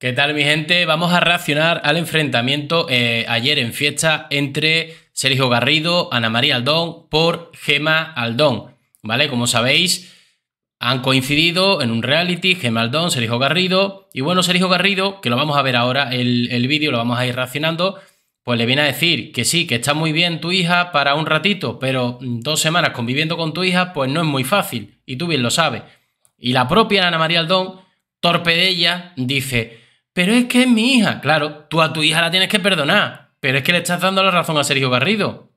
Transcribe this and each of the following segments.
¿Qué tal, mi gente? Vamos a reaccionar al enfrentamiento eh, ayer en fiesta entre Sergio Garrido, Ana María Aldón por Gema Aldón. ¿Vale? Como sabéis, han coincidido en un reality Gema Aldón, Sergio Garrido. Y bueno, Sergio Garrido, que lo vamos a ver ahora el, el vídeo, lo vamos a ir reaccionando, pues le viene a decir que sí, que está muy bien tu hija para un ratito, pero mm, dos semanas conviviendo con tu hija, pues no es muy fácil. Y tú bien lo sabes. Y la propia Ana María Aldón, torpe de ella, dice pero es que es mi hija. Claro, tú a tu hija la tienes que perdonar, pero es que le estás dando la razón a Sergio Garrido.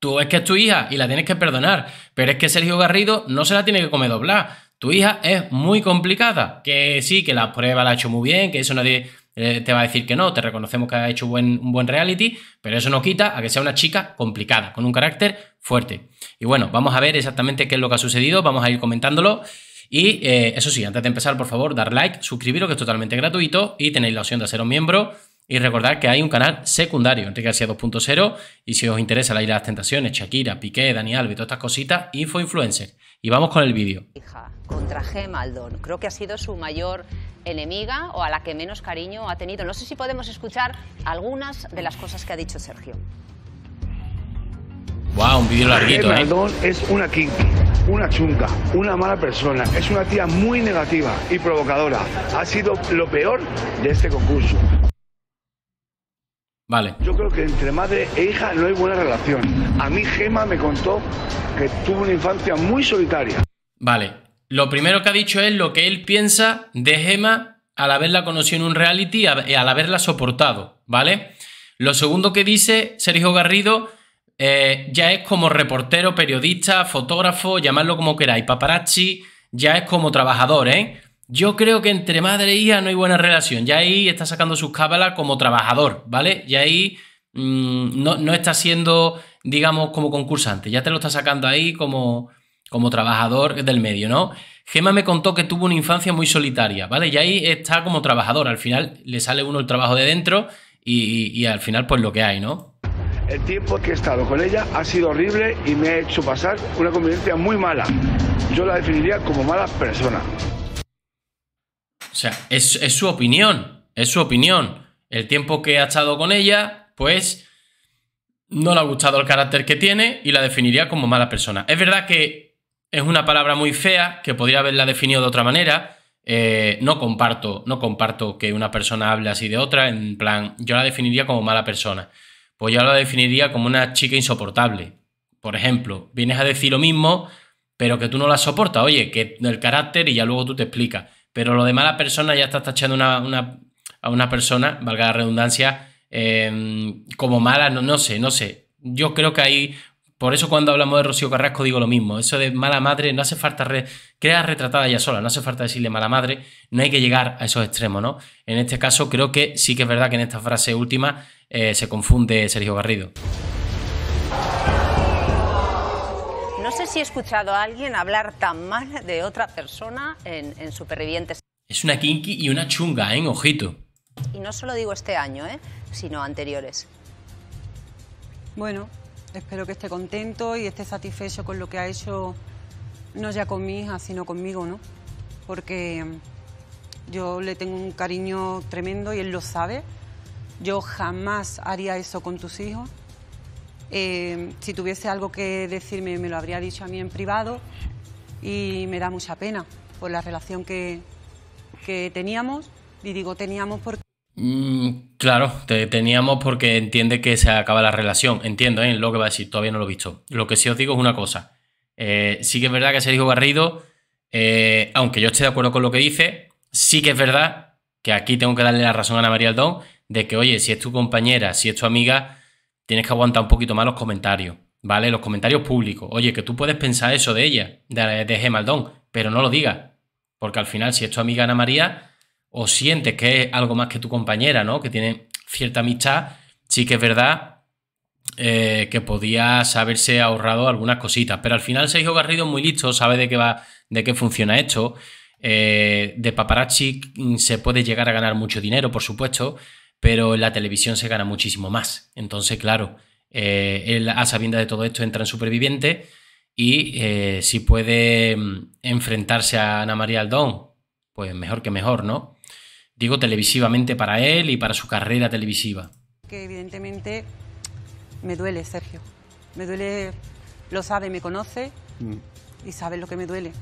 Tú es que es tu hija y la tienes que perdonar, pero es que Sergio Garrido no se la tiene que comer doblar. Tu hija es muy complicada. Que sí, que la prueba la ha hecho muy bien, que eso nadie eh, te va a decir que no, te reconocemos que ha hecho un buen reality, pero eso no quita a que sea una chica complicada, con un carácter fuerte. Y bueno, vamos a ver exactamente qué es lo que ha sucedido, vamos a ir comentándolo. Y eh, eso sí, antes de empezar, por favor, dar like, suscribiros, que es totalmente gratuito, y tenéis la opción de haceros miembro. Y recordad que hay un canal secundario, Enrique García 2.0, y si os interesa la isla de las tentaciones, Shakira, Piqué, Dani Alves, todas estas cositas, Info Influencer. Y vamos con el vídeo. Hija, contra G. Maldon, creo que ha sido su mayor enemiga o a la que menos cariño ha tenido. No sé si podemos escuchar algunas de las cosas que ha dicho Sergio. Wow, un vídeo larguito, ¿eh? es una kinky, una chunca, una mala persona. Es una tía muy negativa y provocadora. Ha sido lo peor de este concurso. Vale. Yo creo que entre madre e hija no hay buena relación. A mí Gema me contó que tuvo una infancia muy solitaria. Vale. Lo primero que ha dicho es lo que él piensa de Gema al haberla conocido en un reality y al haberla soportado, ¿vale? Lo segundo que dice Sergio Garrido eh, ya es como reportero, periodista, fotógrafo, llamadlo como queráis, paparazzi, ya es como trabajador, ¿eh? Yo creo que entre madre e hija no hay buena relación. Ya ahí está sacando sus cábalas como trabajador, ¿vale? Ya ahí mm, no, está siendo, digamos, como concursante. Ya te lo está sacando ahí como, como trabajador del medio, ¿no? Gema me contó que tuvo una infancia muy solitaria, ¿vale? Y ahí está como trabajador. Al final le sale uno el trabajo de dentro y al final, pues lo que hay, ¿no? El tiempo que he estado con ella ha sido horrible y me ha hecho pasar una convivencia muy mala. Yo la definiría como mala persona. O sea, es, su opinión, es su opinión. El tiempo que ha estado con ella, pues no le ha gustado el carácter que tiene y la definiría como mala persona. Es verdad que es una palabra muy fea, que podría haberla definido de otra manera, eh, no comparto, no comparto que una persona hable así de otra. En plan, yo la definiría como mala persona pues yo la definiría como una chica insoportable. Por ejemplo, vienes a decir lo mismo, pero que tú no la soportas. Oye, que el carácter y ya luego tú te explicas. Pero lo de mala persona ya estás tachando a una persona, valga la redundancia, eh, como mala, no, no sé, no sé. Yo creo que hay por eso cuando hablamos de Rocío Carrasco digo lo mismo, eso de mala madre, no hace falta, crear retratada ya sola, no hace falta decirle mala madre, no hay que llegar a esos extremos, ¿no? En este caso creo que sí que es verdad que en esta frase última eh, se confunde Sergio Garrido. No sé si he escuchado a alguien hablar tan mal de otra persona en, en Supervivientes. Es una kinky y una chunga, ¿eh? Ojito. Y no solo digo este año, ¿eh? Sino anteriores. Bueno, Espero que esté contento y esté satisfecho con lo que ha hecho, no ya con mi hija, sino conmigo, ¿no? Porque mm, yo le tengo un cariño tremendo y él lo sabe. Yo jamás haría eso con tus hijos. Eh, si tuviese algo que decirme, me lo habría dicho a mí en privado y me da mucha pena por la relación que, que teníamos. Y digo teníamos porque... Mm, claro, te teníamos porque entiende que se acaba la relación. Entiendo, ¿eh? Lo que va a decir, todavía no lo he visto. Lo que sí os digo es una cosa. Eh, sí que es verdad que Sergio Garrido, eh, aunque yo esté de acuerdo con lo que dice, sí que es verdad que aquí tengo que darle la razón a Ana María Aldón de que, oye, si es tu compañera, si es tu amiga, tienes que aguantar un poquito más los comentarios, ¿vale? Los comentarios públicos. Oye, que tú puedes pensar eso de ella, de, de Gemaldón, pero no lo digas. Porque al final, si es tu amiga Ana María, o sientes que es algo más que tu compañera, ¿no? Que tiene cierta amistad, sí que es verdad eh, que podías haberse ahorrado algunas cositas. Pero al final Sergio Garrido muy listo, sabe de qué va, de qué funciona esto. Eh, de paparazzi mm, se puede llegar a ganar mucho dinero, por supuesto, pero en la televisión se gana muchísimo más. Entonces, claro, eh, él a sabiendas de todo esto entra en superviviente y si puede mm, enfrentarse a Ana María Aldón, pues mejor que mejor, ¿no? digo televisivamente para él y para su carrera televisiva. Que evidentemente me duele, Sergio. Me duele, lo sabe, me conoce mm. y sabe lo que me duele.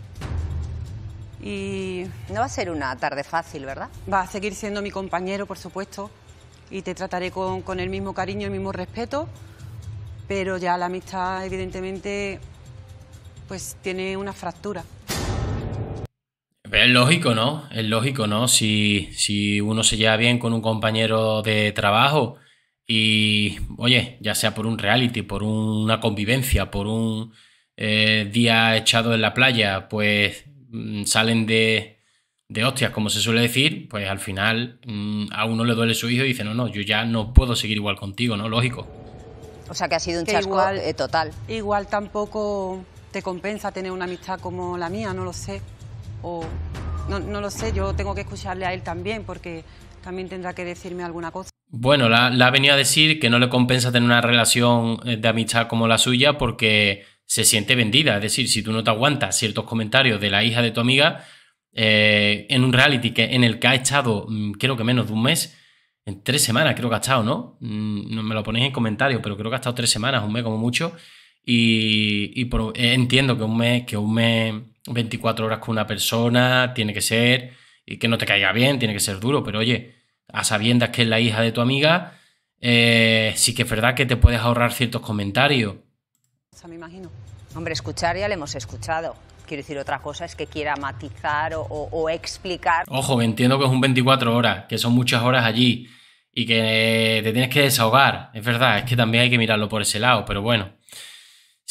Y no va a ser una tarde fácil, ¿verdad? Va a seguir siendo mi compañero, por supuesto, y te trataré con, con el mismo cariño, el mismo respeto, pero ya la amistad evidentemente pues tiene una fractura es lógico, ¿no? Es lógico, ¿no? Si, uno se lleva bien con un compañero de trabajo y, oye, ya sea por un reality, por una convivencia, por un eh, día echado en la playa, pues mm, salen de, hostias, como se suele decir, pues al final mm, a uno le duele su hijo y dice, no, no, yo ya no puedo seguir igual contigo, ¿no? Lógico. O sea que ha sido un eh, total. Igual tampoco te compensa tener una amistad como la mía, no lo sé. O no, no lo sé, yo tengo que escucharle a él también porque también tendrá que decirme alguna cosa. Bueno, la, ha venido a decir que no le compensa tener una relación eh, de amistad como la suya porque se siente vendida. Es decir, si tú no te aguantas ciertos comentarios de la hija de tu amiga eh, en un reality que, en el que ha estado, mm, creo que menos de un mes, en tres semanas creo que ha estado, ¿no? Mm, no me lo ponéis en comentarios, pero creo que ha estado tres semanas, un mes como mucho. Y, eh, entiendo que un mes, que un mes 24 horas con una persona, tiene que ser, y que no te caiga bien, tiene que ser duro, pero oye, a sabiendas que es la hija de tu amiga, eh, sí que es verdad que te puedes ahorrar ciertos comentarios. sea, me imagino. Hombre, escuchar ya le hemos escuchado. Quiero decir, otra cosa es que quiera matizar o, explicar. Ojo, entiendo que es un 24 horas, que son muchas horas allí y que te tienes que desahogar. Es verdad, es que también hay que mirarlo por ese lado, pero bueno.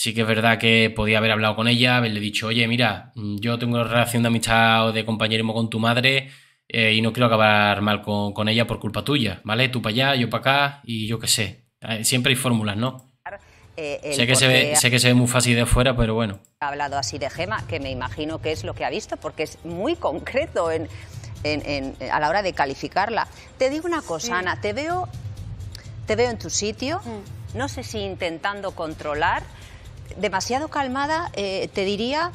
Sí que es verdad que podía haber hablado con ella, haberle dicho, oye, mira, mm, yo tengo una relación de amistad o de compañerismo con tu madre eh, y no quiero acabar mal con, ella por culpa tuya, ¿vale? Tú para allá, yo para acá y yo qué sé. Eh, siempre hay fórmulas, ¿no? Eh, sé, que se ve, sé que se ve muy fácil de fuera, pero bueno. Ha hablado así de Gema, que me imagino que es lo que ha visto, porque es muy concreto a la hora de calificarla. Te digo una cosa, Ana, te veo, te veo en tu sitio, mm. no sé si intentando controlar, demasiado calmada, eh, te diría,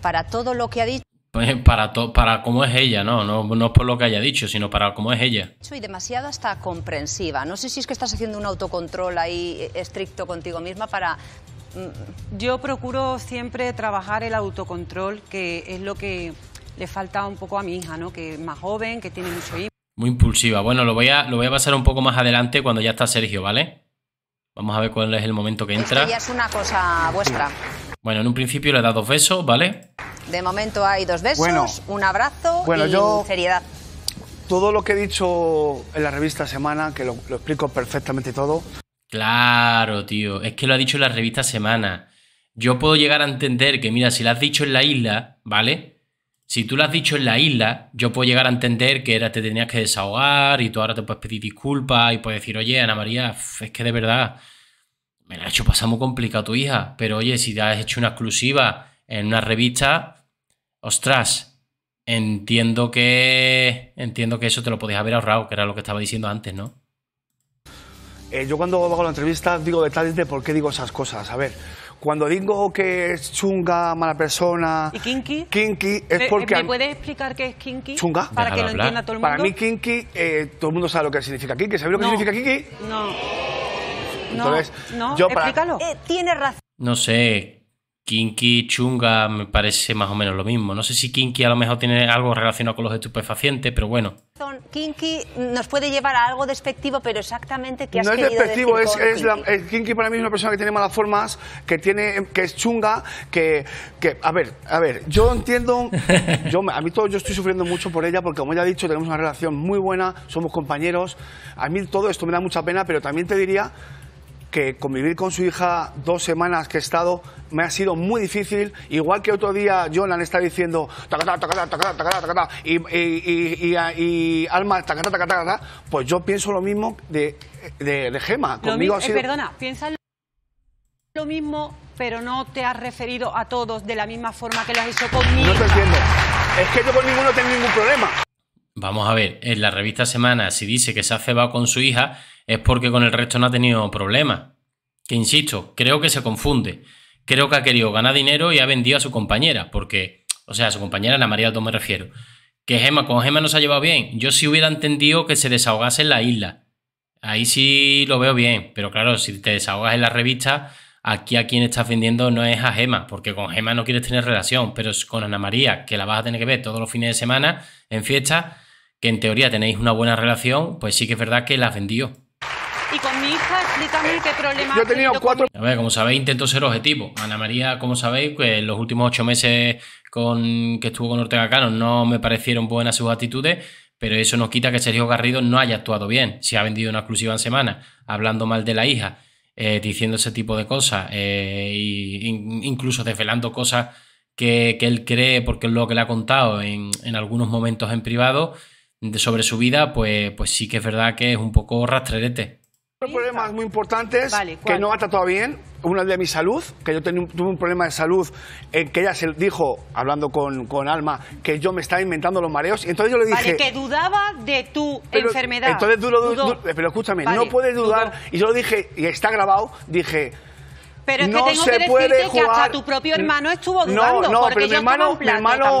para todo lo que ha dicho. Eh, para, para cómo es ella, ¿no? ¿no? No por lo que haya dicho, sino para cómo es ella. soy demasiado hasta comprensiva. No sé si es que estás haciendo un autocontrol ahí eh, estricto contigo misma para... Mm. Yo procuro siempre trabajar el autocontrol, que es lo que le falta un poco a mi hija, ¿no? Que es más joven, que tiene mucho... Muy impulsiva. Bueno, lo voy a, lo voy a pasar un poco más adelante cuando ya está Sergio, ¿vale? Vamos a ver cuál es el momento que entra. Y ya es una cosa vuestra. Bueno, en un principio le dado dos besos, ¿vale? De momento hay dos besos, un abrazo bueno, y yo, seriedad. Todo lo que he dicho en la revista Semana, que lo, explico perfectamente todo. Claro, tío. Es que lo ha dicho en la revista Semana. Yo puedo llegar a entender que, mira, si lo has dicho en la isla, ¿vale? Si tú lo has dicho en la isla, yo puedo llegar a entender que era te tenías que desahogar y tú ahora te puedes pedir disculpas y puedes decir, oye, Ana María, es que de verdad me la ha hecho pasar muy complicado tu hija, pero oye, si te has hecho una exclusiva en una revista, ostras, entiendo que entiendo que eso te lo podías haber ahorrado, que era lo que estaba diciendo antes, ¿no? Eh, yo cuando hago la entrevista digo detalles de por qué digo esas cosas. A ver, cuando digo que es chunga, mala persona. ¿Y kinky? Kinky es porque. ¿Me puedes explicar qué es kinky? Chunga. Para que lo entienda todo el mundo. Para mí, kinky, eh, todo el mundo sabe lo que significa kinky. ¿Sabéis lo que significa kinky? No. Entonces, no, no. yo Explícalo. Eh, tiene razón. No sé, Kinky, chunga, me parece más o menos lo mismo. No sé si Kinky a lo mejor tiene algo relacionado con los estupefacientes, pero bueno. Kinky nos puede llevar a algo despectivo, pero exactamente qué has no es despectivo, es, kinky? para mí es una persona que tiene malas formas, que tiene, que es chunga, que, a ver, a ver, yo entiendo, a mí todo, yo estoy sufriendo mucho por ella porque como ya he dicho tenemos una relación muy buena, somos compañeros, a mí todo esto me da mucha pena, pero también te diría que convivir con su hija dos semanas que he estado me ha sido muy difícil. Igual que otro día Jonan está diciendo y, Alma pues yo pienso lo mismo de, Gema. Conmigo eh, perdona, piensa lo mismo, pero no te has referido a todos de la misma forma que lo has hecho conmigo. No te entiendo. Es que yo con ninguno tengo ningún problema. Vamos a ver, en la revista Semana, si dice que se ha cebado con su hija, es porque con el resto no ha tenido problemas. Que insisto, creo que se confunde. Creo que ha querido ganar dinero y ha vendido a su compañera, porque, o sea, a su compañera, Ana María Alto me refiero. Que Gema, con Gema nos ha llevado bien. Yo sí hubiera entendido que se desahogase en la isla. Ahí sí lo veo bien, pero claro, si te desahogas en la revista, aquí a quien estás vendiendo no es a Gema, porque con Gema no quieres tener relación, pero con Ana María, que la vas a tener que ver todos los fines de semana en fiesta. que en teoría tenéis una buena relación, pues sí que es verdad que la has vendido. Yo he tenido cuatro. A ver, como sabéis, intento ser objetivo. Ana María, como sabéis, en los últimos ocho meses con, que estuvo con Ortega Cano no me parecieron buenas sus actitudes. Pero eso no quita que Sergio Garrido no haya actuado bien. Si ha vendido una exclusiva en semana, hablando mal de la hija, eh, diciendo ese tipo de cosas, e incluso desvelando cosas que, él cree, porque es lo que le ha contado en, en algunos momentos en privado, sobre su vida, pues, pues sí que es verdad que es un poco rastrerete problemas muy importantes que no ha tratado bien. Una de mi salud, que yo tuve un problema de salud en eh, que ella se dijo, hablando con, con Alma, que yo me estaba inventando los mareos. Y entonces yo le dije. Vale, que dudaba de tu enfermedad. Entonces pero escúchame, no puedes dudar. Y yo le dije, y está grabado, dije pero es que no tengo se puede tu propio hermano estuvo dudando. No, no, pero mi hermano,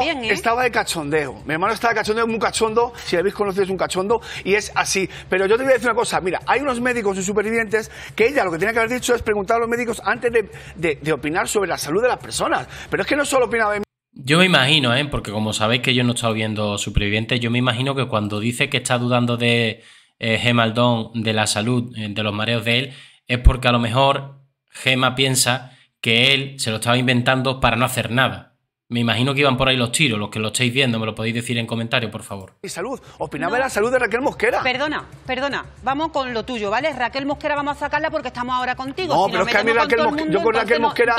¿eh? estaba de cachondeo. Mi hermano estaba de cachondeo, muy cachondo. Si habéis conocido, es un cachondo. Y es así. Pero yo te voy a decir una cosa. Mira, hay unos médicos y supervivientes que ella lo que tiene que haber dicho es preguntar a los médicos antes de, opinar sobre la salud de las personas. Pero es que no solo opinaba de mí. Yo me imagino, ¿eh? porque como sabéis que yo no he estado viendo supervivientes, yo me imagino que cuando dice que está dudando de eh, Gemaldón, de la salud, eh, de los mareos de él, es porque a lo mejor Gema piensa que él se lo estaba inventando para no hacer nada. Me imagino que iban por ahí los tiros, los que lo estáis viendo, me lo podéis decir en comentario, por favor. Y salud, opinaba de la salud de Raquel Mosquera. Perdona, perdona, vamos con lo tuyo, ¿vale? Raquel Mosquera vamos a sacarla porque estamos ahora contigo. No, pero es que a mí Raquel Mosquera, yo con Raquel Mosquera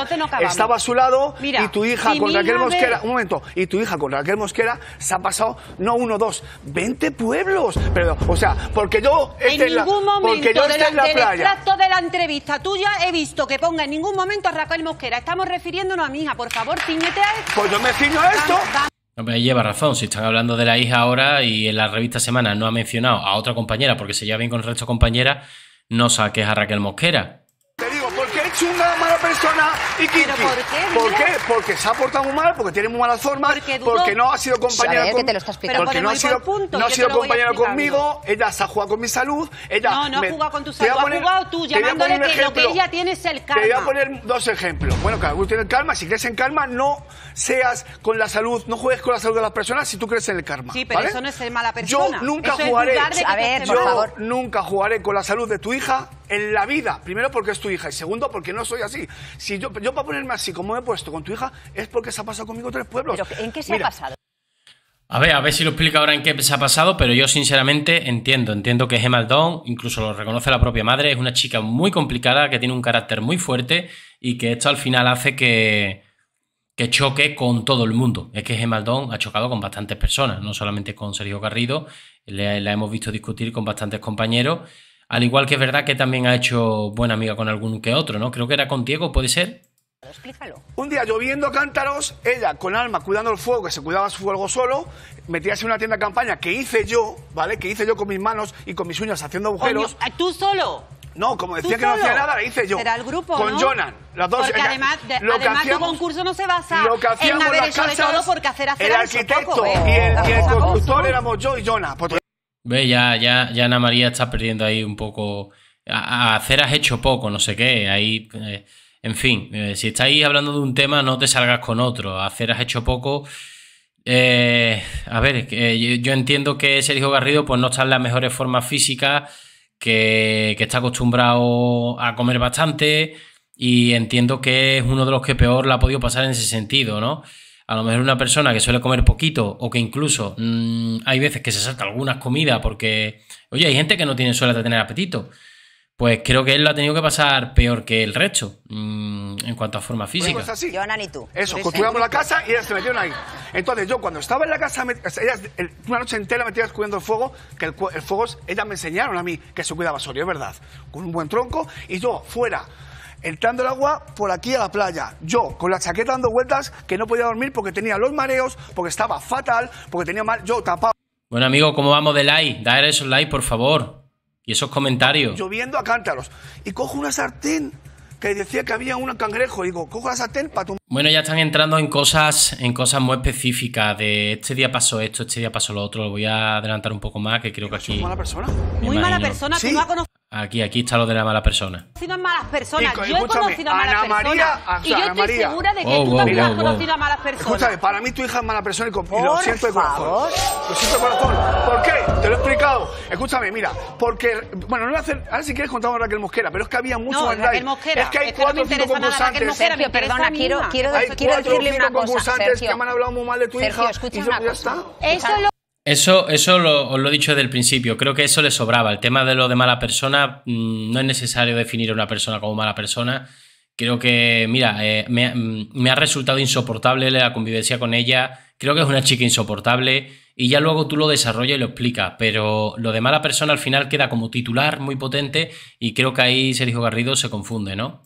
estaba a su lado Mira, y tu hija con Raquel Mosquera, un momento, y tu hija con Raquel Mosquera se ha pasado no uno, dos, 20 pueblos. Pero, o sea, porque yo en ningún momento de la, en extracto de la entrevista tuya he visto que ponga en ningún momento a Raquel Mosquera. Estamos refiriéndonos a mi hija, por favor, ciñete a esto. Pues yo me ciño esto. lleva razón, si están hablando de la hija ahora y en la revista Semana no ha mencionado a otra compañera porque se lleva bien con el resto de compañeras, no saques a Raquel Mosquera es una mala persona y por qué? Porque se ha portado muy mal, porque tiene muy malas formas, porque, no ha sido compañera Porque no ha sido, punto, no ha sido compañera conmigo, ella se ha jugado con mi salud, ella... No, no ha jugado con tu salud, tú, llamándole Te voy a poner dos ejemplos. Bueno, cada uno tiene el karma, si crees en karma, no seas con la salud, no juegues con la salud de las personas si tú crees en el karma. Sí, pero eso no es ser mala persona. Yo nunca jugaré... nunca jugaré con la salud de tu hija en la vida. Primero porque es tu hija y segundo porque no soy así. Si yo, yo para ponerme así como me he puesto con tu hija, es porque se ha pasado conmigo tres pueblos. ¿Pero en qué se ha pasado? A ver, a ver si lo explica ahora en qué se ha pasado, pero yo sinceramente entiendo, entiendo que Gemma incluso lo reconoce la propia madre, es una chica muy complicada, que tiene un carácter muy fuerte y que esto al final hace que, que choque con todo el mundo. Es que Gemaldón ha chocado con bastantes personas, no solamente con Sergio Garrido, la hemos visto discutir con bastantes compañeros al igual que es verdad que también ha hecho buena amiga con algún que otro, ¿no? Creo que era con Diego, ¿puede ser? Explícalo. Un día lloviendo cántaros, ella con alma cuidando el fuego, que se cuidaba su fuego solo, metíase en una tienda de campaña que hice yo, ¿vale? Que hice yo con mis manos y con mis uñas haciendo agujeros. ¿Tú solo? No, como decía que no hacía nada, la hice yo. Era el grupo, Con ¿no? Jonan. Las dos. Porque además, de, además concurso no se basa lo que en haber las hecho de todo porque hacer hacer El arquitecto ¿eh? y el, y éramos yo y Jonan. Pues Ve, ya, ya, ya Ana María está perdiendo ahí un poco. hacer has hecho poco, no sé qué. Ahí. Eh, en fin, eh, si estáis hablando de un tema, no te salgas con otro. hacer has hecho poco. Eh, a ver, yo, entiendo que Sergio Garrido pues, no está en las mejores formas físicas, que, que está acostumbrado a comer bastante y entiendo que es uno de los que peor la ha podido pasar en ese sentido, ¿no? a lo mejor una persona que suele comer poquito o que incluso mm, hay veces que se salta algunas comidas porque, oye, hay gente que no tiene de tener apetito. Pues creo que él lo ha tenido que pasar peor que el resto mm, en cuanto a forma pues física. Yo, así. y tú. Eso, construíamos la casa y ellas se metieron ahí. Entonces yo cuando estaba en la casa, una noche entera metidas cuidando el fuego, que el, el, fuego, ellas me enseñaron a mí que se cuidaba solo, es verdad, con un buen tronco y yo fuera entrando el agua por aquí a la playa. Yo, con la chaqueta dando vueltas, que no podía dormir porque tenía los mareos, porque estaba fatal, porque tenía mal. Yo tapado. Bueno, amigo, ¿cómo vamos de like? Dar esos likes, por favor. Y esos comentarios. Lloviendo a cántaros. Y cojo una sartén que decía que había un cangrejo. digo, cojo la sartén para tu. Bueno, ya están entrando en cosas, en cosas muy específicas. De este día pasó esto, este día pasó lo otro. Lo voy a adelantar un poco más, que creo que aquí. ¿Muy mala persona? Muy mala persona, que no ha conocido. Aquí, aquí está lo de la mala persona. Si no malas personas, yo he conocido a malas Ana personas. María, y yo estoy segura de que oh, tú también has conocido a malas personas. Escúchame, para mí tu hija es mala persona y, con, y lo siento de corazón. Lo siento de corazón. ¿Por qué? Te lo he explicado. Escúchame, mira, porque. Bueno, no voy a hacer. Ahora si quieres contamos a Raquel Mosquera, pero es que había mucho no, Raquel Mosquera. Es que hay es cuatro o cinco Mosquera, Sergio, perdona, quiero, quiero, hay quiero decirle una cosa. concursantes que me han hablado muy mal de tu Sergio, hija. Escucha y yo, ¿ya está? Eso lo eso, eso lo, os lo he dicho desde el principio, creo que eso le sobraba. El tema de lo de mala persona, mm, no es necesario definir a una persona como mala persona. Creo que, mira, eh, me, mm, me, ha resultado insoportable la convivencia con ella. Creo que es una chica insoportable. Y ya luego tú lo desarrollas y lo explicas. Pero lo de mala persona al final queda como titular muy potente. Y creo que ahí Sergio Garrido se confunde, ¿no?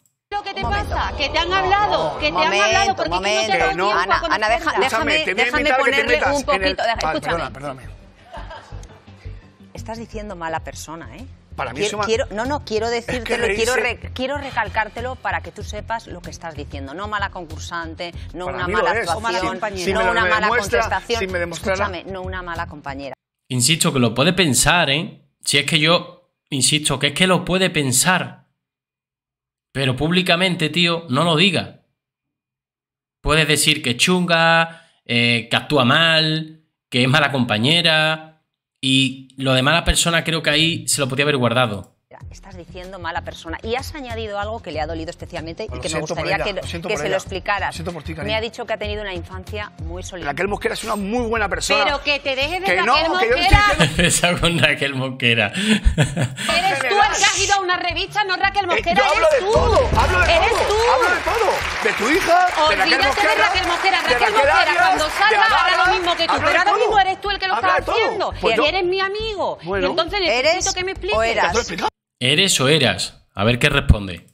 pasa? ¿Que te han hablado? ¿Que te han hablado? Porque qué no te ha dado Ana, Ana deja, déjame, déjame ponerle un poquito... El... Ah, escúchame. Perdona, perdóname. Estás diciendo mala persona, ¿eh? Para mí es... una... no, no, quiero decírtelo, que quiero, quiero recalcártelo para que tú sepas lo que estás diciendo. No mala concursante, no una mala actuación, no una mala contestación. Escúchame, no una mala compañera. Insisto que lo puede pensar, ¿eh? Si es que yo, insisto, que es que lo puede pensar. Pero públicamente, tío, no lo diga. Puedes decir que es chunga, eh, que actúa mal, que es mala compañera. Y lo de mala persona creo que ahí se lo podía haber guardado estás diciendo mala persona. Y has añadido algo que le ha dolido especialmente y que me gustaría que, se lo explicaras. me ha dicho que ha tenido una infancia muy solitaria. Raquel Mosquera es una muy buena persona. Pero que te dejes de Raquel Mosquera. Que con Raquel Mosquera. Eres tú el que has ido a una revista, no Raquel eh, Mosquera. hablo eres de tú. Todo, hablo de eres todo, tú. Hablo de todo. De tu hija, Olvídate de Raquel Mosquera. de Raquel Mosquera. Raquel, Mosquera cuando salga hará lo mismo que tú. Pero ahora mismo eres tú el que lo está haciendo. Pues y eres mi amigo. Y entonces necesito que me expliques. ¿Eres o eras? A ver qué responde.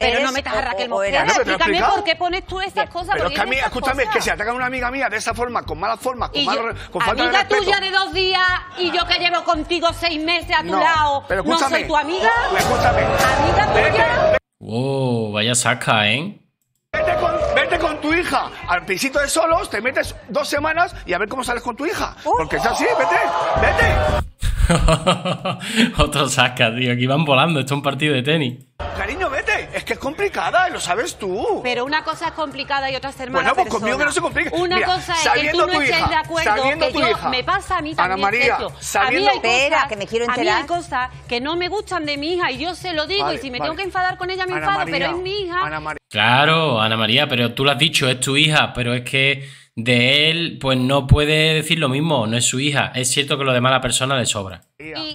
Pero no metas a Raquel Mosquera. explícame por qué pones tú esas cosas. Pero escúchame, que si atacan a una amiga mía de esa forma, con mala forma, con, con falta de respeto... Amiga tuya de dos días y yo que llevo contigo seis meses a tu lado, pero ¿no soy tu amiga? Escúchame. ¿Amiga tuya? Wow, vaya saca, ¿eh? Vete con, vete con, tu hija al pisito de solos, te metes dos semanas y a ver cómo sales con tu hija. Uh. Porque es así, vete, vete. Otro sacas tío. Aquí van volando. Esto es un partido de tenis. Cariño, vete. Es que es complicada, lo sabes tú. Pero una cosa es complicada y otra es ser mala pues conmigo que no se complica. Una cosa es que tú no estés de acuerdo, que yo, me pasa a mí también Ana María, Sabiendo... que me quiero enterar. hay cosas que no me gustan de mi hija y yo se lo digo y si me tengo que enfadar con ella me enfado, pero es mi hija. Claro, Ana María, pero tú lo has dicho, es tu hija, pero es que de él, pues no puede decir lo mismo, no es su hija. Es cierto que lo de mala persona le sobra.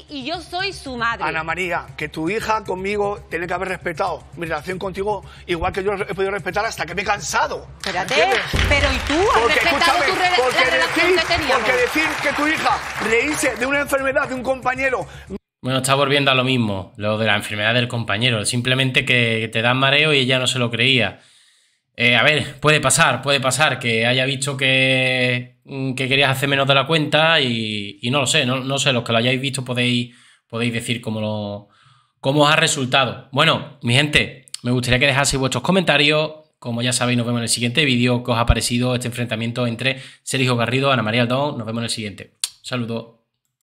Y, yo soy su madre. Ana María, que tu hija conmigo tiene que haber respetado mi relación contigo, igual que yo he podido respetar hasta que me he cansado. Espérate, pero ¿y tú has respetado tu relación que Porque decir que tu hija hice de una enfermedad de un compañero... Bueno, está volviendo a lo mismo, lo de la enfermedad del compañero. Simplemente que te dan mareo y ella no se lo creía. Eh, a ver, puede pasar, puede pasar que haya visto que, mm, que querías hacer menos de la cuenta y, no lo sé, no, sé, los que lo hayáis visto podéis, podéis decir cómo, os ha resultado. Bueno, mi gente, me gustaría que dejaseis vuestros comentarios. Como ya sabéis, nos vemos en el siguiente vídeo. ¿Qué os ha parecido este enfrentamiento entre Sergio Garrido y Ana María Aldón? Nos vemos en el siguiente. Saludos.